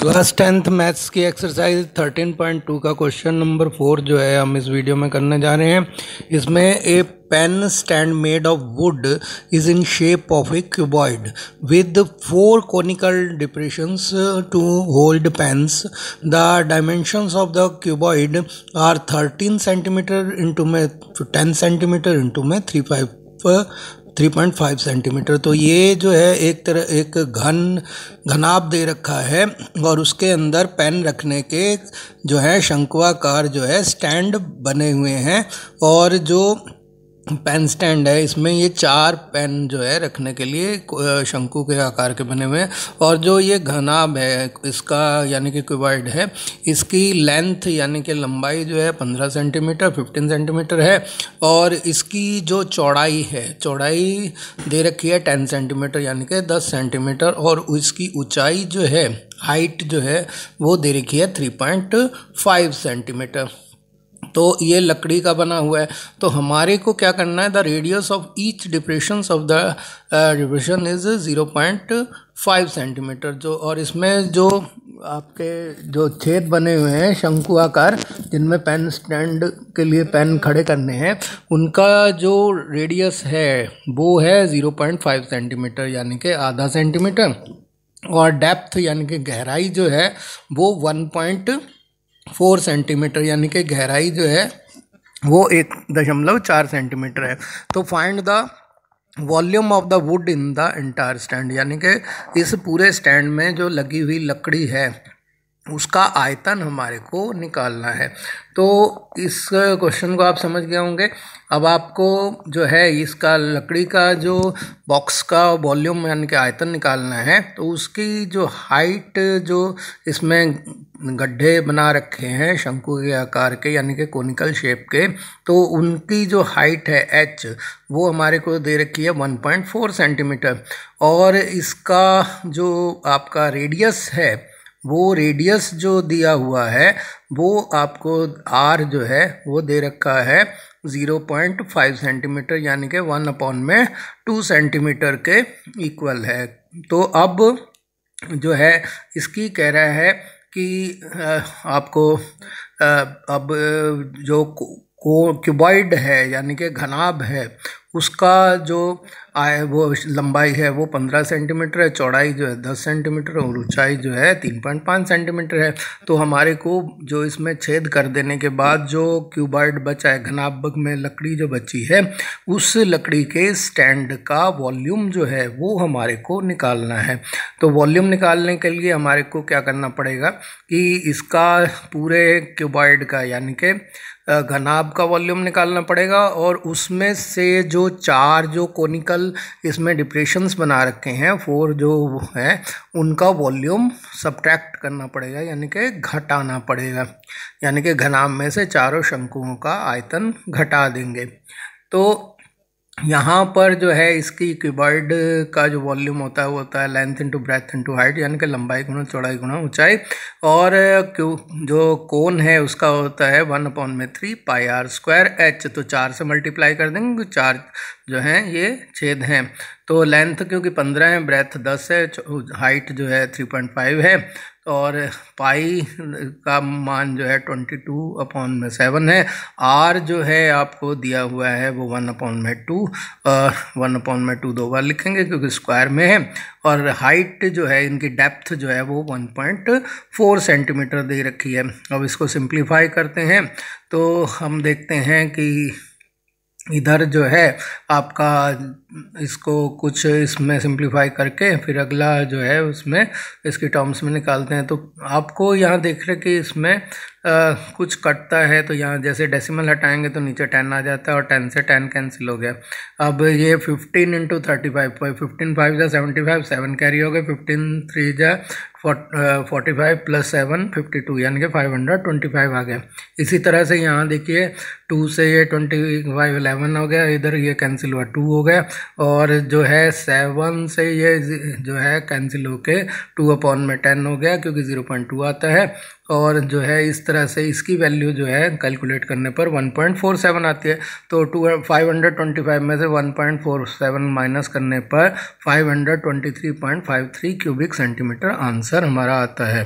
class tenth maths की exercise 13.2 का question number four जो है हम इस वीडियो में करने जा रहे हैं इसमें a pen stand made of wood is in shape of a cuboid with four conical depressions to hold pens the dimensions of the cuboid are 13 centimetre into में 10 सेंटीमीटर इंटू में थ्री फाइव 3.5 सेंटीमीटर तो ये जो है एक तरह एक घन घनाभ दे रखा है और उसके अंदर पेन रखने के जो है शंकुआकार जो है स्टैंड बने हुए हैं और जो पेन स्टैंड है इसमें ये चार पेन जो है रखने के लिए शंकु के आकार के बने हुए हैं और जो ये घनाब है इसका यानी कि क्यूबाइड है इसकी लेंथ यानी कि लंबाई जो है पंद्रह सेंटीमीटर फिफ्टीन सेंटीमीटर है और इसकी जो चौड़ाई है चौड़ाई दे रखी है टेन सेंटीमीटर यानी कि दस सेंटीमीटर और इसकी ऊंचाई जो है हाइट जो है वो दे रखी है थ्री पॉइंट फाइव सेंटीमीटर तो ये लकड़ी का बना हुआ है तो हमारे को क्या करना है the radius of each depression of the depression is zero point five centimetre जो और इसमें जो आपके जो छेद बने हुए हैं शंकु आकार जिनमें पेन स्टैंड के लिए पेन खड़े करने हैं उनका जो रेडियस है वो है ज़ीरो पॉइंट फाइव सेंटीमीटर यानी कि आधा सेंटीमीटर और डेप्थ यानी कि गहराई जो है वो वन पॉइंट फोर सेंटीमीटर यानी कि गहराई जो है वो एक दशमलव चार सेंटीमीटर है तो find the volume of the wood in the entire stand यानी कि इस पूरे स्टैंड में जो लगी हुई लकड़ी है उसका आयतन हमारे को निकालना है तो इस क्वेश्चन को आप समझ गए होंगे अब आपको जो है इसका लकड़ी का जो बॉक्स का वॉल्यूम यानी कि आयतन निकालना है तो उसकी जो हाइट जो इसमें गड्ढे बना रखे हैं शंकु के आकार के यानी कि कोनिकल शेप के तो उनकी जो हाइट है एच वो हमारे को दे रखी है 1.4 सेंटीमीटर और इसका जो आपका रेडियस है वो रेडियस जो दिया हुआ है वो आपको आर जो है वो दे रखा है ज़ीरो पॉइंट फाइव सेंटीमीटर यानी कि वन अपॉन में टू सेंटीमीटर के इक्वल है तो अब जो है इसकी कह रहा है कि आपको अब जो को क्यूबॉइड है यानी कि घनाभ है उसका जो आय वो लंबाई है वो पंद्रह सेंटीमीटर है चौड़ाई जो है दस सेंटीमीटर और ऊंचाई जो है तीन पॉइंट पाँच सेंटीमीटर है तो हमारे को जो इसमें छेद कर देने के बाद जो क्यूबाइड बचा है घनाभक में लकड़ी जो बची है उस लकड़ी के स्टैंड का वॉल्यूम जो है वो हमारे को निकालना है तो वॉल्यूम निकालने के लिए हमारे को क्या करना पड़ेगा कि इसका पूरे क्यूबाइड का यानी कि घनाब का वॉल्यूम निकालना पड़ेगा और उसमें से जो जो चार जो कोनिकल इसमें डिप्रेशंस बना रखे हैं फोर जो है उनका वॉल्यूम सब्ट्रैक्ट करना पड़ेगा यानी कि घटाना पड़ेगा यानी कि घनाम में से चारों शंकुओं का आयतन घटा देंगे तो यहाँ पर जो है इसकी कीबर्ड का जो वॉल्यूम होता है वो होता है length into breadth into height यानी कि लंबाई गुना चौड़ाई गुना ऊंचाई और जो कोन है उसका होता है वन अपॉन में three pi r square h तो चार से मल्टीप्लाई कर देंगे चार जो हैं ये छेद हैं तो लेंथ क्योंकि पंद्रह है ब्रेथ दस है हाइट जो है थ्री पॉइंट फाइव है और पाई का मान जो है ट्वेंटी टू अपॉन में सेवन है आर जो है आपको दिया हुआ है वो वन अपॉन में टू वन अपॉन में टू दो बार लिखेंगे क्योंकि स्क्वायर में है और हाइट जो है इनकी डेप्थ जो है वो वन पॉइंट फोर सेंटीमीटर दे रखी है अब इसको सिंप्लीफाई करते हैं तो हम देखते हैं कि इधर जो है आपका इसको कुछ इसमें सिंप्लीफाई करके फिर अगला जो है उसमें इसकी टर्म्स में निकालते हैं तो आपको यहाँ देख रहे कि इसमें आ, कुछ कटता है तो यहाँ जैसे डेसिमल हटाएंगे तो नीचे टेन आ जाता है और टेन से टेन कैंसिल हो गया अब ये fifteen into thirty five fifteen five जा सेवेंटी फाइव सेवन कैरी हो गए फिफ्टीन थ्री जा forty five plus seven fifty two यानी कि फाइव हंड्रेड ट्वेंटी फाइव आ गया इसी तरह से यहाँ देखिए टू से ये ट्वेंटी फाइव एलेवन हो गया इधर ये कैंसिल हुआ टू हो गया और जो है सेवन से ये जो है कैंसिल होके टू अपॉन में टेन हो गया क्योंकि ज़ीरो पॉइंट टू आता है और जो है इस तरह से इसकी वैल्यू जो है कैलकुलेट करने पर 1.47 आती है तो two five hundred twenty five में से 1.47 माइनस करने पर 523.53 क्यूबिक सेंटीमीटर आंसर हमारा आता है